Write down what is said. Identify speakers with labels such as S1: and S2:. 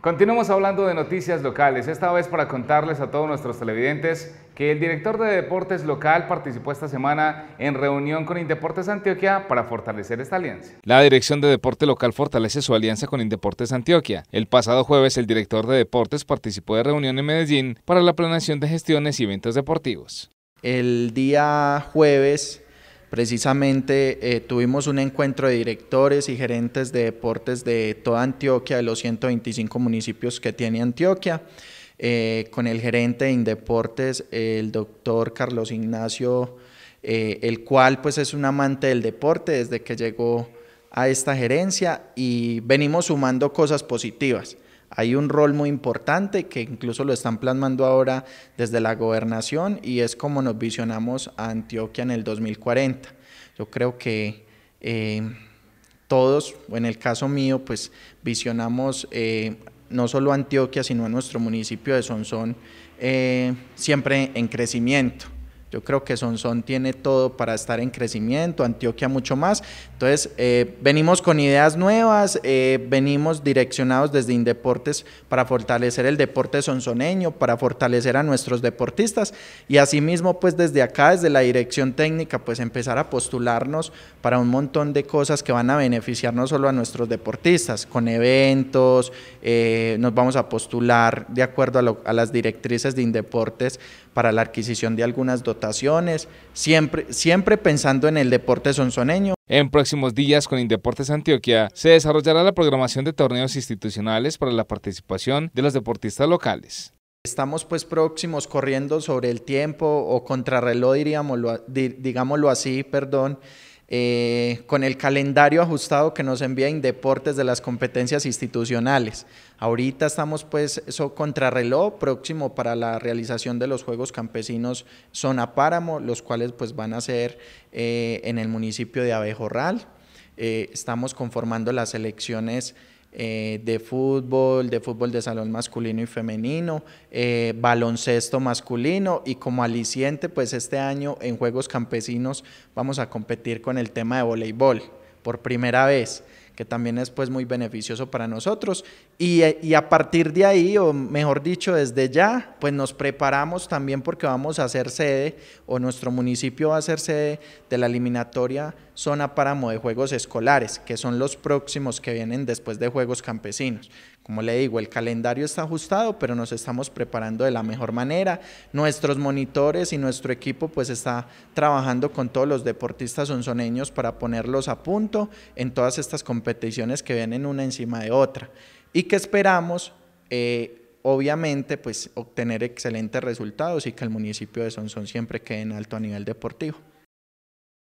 S1: Continuamos hablando de noticias locales, esta vez para contarles a todos nuestros televidentes que el director de deportes local participó esta semana en reunión con Indeportes Antioquia para fortalecer esta alianza. La dirección de deporte local fortalece su alianza con Indeportes Antioquia. El pasado jueves el director de deportes participó de reunión en Medellín para la planeación de gestiones y eventos
S2: deportivos. El día jueves Precisamente eh, tuvimos un encuentro de directores y gerentes de deportes de toda Antioquia, de los 125 municipios que tiene Antioquia, eh, con el gerente de Indeportes, el doctor Carlos Ignacio, eh, el cual pues, es un amante del deporte desde que llegó a esta gerencia y venimos sumando cosas positivas hay un rol muy importante que incluso lo están plasmando ahora desde la gobernación y es como nos visionamos a Antioquia en el 2040. Yo creo que eh, todos, o en el caso mío, pues visionamos eh, no solo a Antioquia, sino a nuestro municipio de Sonsón eh, siempre en crecimiento. Yo creo que Sonsón tiene todo para estar en crecimiento, Antioquia mucho más. Entonces, eh, venimos con ideas nuevas, eh, venimos direccionados desde Indeportes para fortalecer el deporte sonsoneño, para fortalecer a nuestros deportistas y asimismo, pues desde acá, desde la dirección técnica, pues empezar a postularnos para un montón de cosas que van a beneficiar no solo a nuestros deportistas, con eventos, eh, nos vamos a postular de acuerdo a las directrices de Indeportes para la adquisición de algunas dotaciones, siempre, siempre pensando en el deporte sonzoneño
S1: En próximos días con Indeportes Antioquia se desarrollará la programación de torneos institucionales para la participación de los deportistas locales.
S2: Estamos pues próximos corriendo sobre el tiempo o contrarreloj, diríamoslo, digámoslo así, perdón, eh, con el calendario ajustado que nos envía Indeportes de las competencias institucionales. Ahorita estamos pues eso contrarreloj próximo para la realización de los Juegos Campesinos Zona Páramo, los cuales pues van a ser eh, en el municipio de Abejorral. Eh, estamos conformando las elecciones. Eh, de fútbol, de fútbol de salón masculino y femenino, eh, baloncesto masculino y como aliciente, pues este año en Juegos Campesinos vamos a competir con el tema de voleibol por primera vez que también es pues muy beneficioso para nosotros. Y, a partir de ahí, o mejor dicho, desde ya, pues nos preparamos también porque vamos a hacer sede, o nuestro municipio va a ser sede de la eliminatoria Zona Páramo de Juegos Escolares, que son los próximos que vienen después de Juegos Campesinos como le digo, el calendario está ajustado, pero nos estamos preparando de la mejor manera. Nuestros monitores y nuestro equipo pues está trabajando con todos los deportistas sonzoneños para ponerlos a punto en todas estas competiciones que vienen una encima de otra y que esperamos eh, obviamente pues obtener excelentes resultados y que el municipio de Sonzón siempre quede en alto a nivel deportivo.